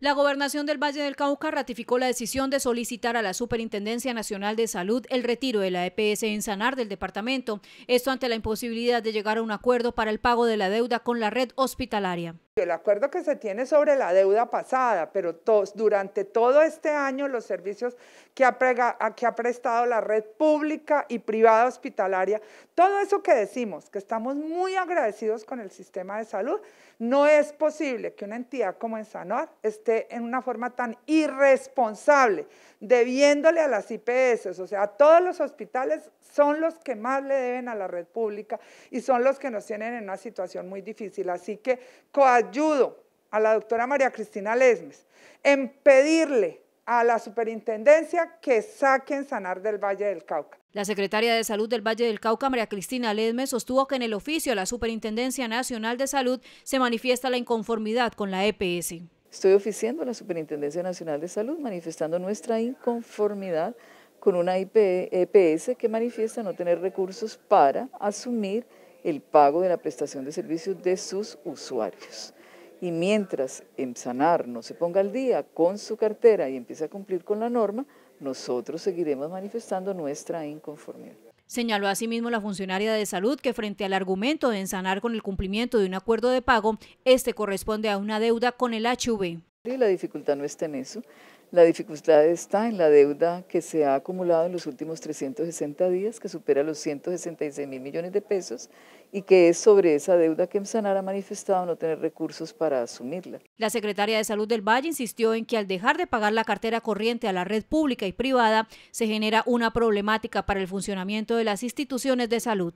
La gobernación del Valle del Cauca ratificó la decisión de solicitar a la Superintendencia Nacional de Salud el retiro de la EPS en Sanar del departamento, esto ante la imposibilidad de llegar a un acuerdo para el pago de la deuda con la red hospitalaria el acuerdo que se tiene sobre la deuda pasada, pero durante todo este año los servicios que ha, que ha prestado la red pública y privada hospitalaria, todo eso que decimos, que estamos muy agradecidos con el sistema de salud, no es posible que una entidad como Ensanor esté en una forma tan irresponsable, debiéndole a las IPS, o sea, todos los hospitales son los que más le deben a la red pública y son los que nos tienen en una situación muy difícil. Así que, ayudo a la doctora María Cristina Lesmes en pedirle a la superintendencia que saquen Sanar del Valle del Cauca. La secretaria de Salud del Valle del Cauca, María Cristina Lesmes, sostuvo que en el oficio a la Superintendencia Nacional de Salud se manifiesta la inconformidad con la EPS. Estoy oficiando a la Superintendencia Nacional de Salud manifestando nuestra inconformidad con una EPS que manifiesta no tener recursos para asumir el pago de la prestación de servicios de sus usuarios. Y mientras Ensanar no se ponga al día con su cartera y empiece a cumplir con la norma, nosotros seguiremos manifestando nuestra inconformidad. Señaló asimismo la funcionaria de salud que frente al argumento de ensanar con el cumplimiento de un acuerdo de pago, este corresponde a una deuda con el HV la dificultad no está en eso, la dificultad está en la deuda que se ha acumulado en los últimos 360 días, que supera los 166 mil millones de pesos, y que es sobre esa deuda que Emsanar ha manifestado no tener recursos para asumirla. La secretaria de Salud del Valle insistió en que al dejar de pagar la cartera corriente a la red pública y privada, se genera una problemática para el funcionamiento de las instituciones de salud.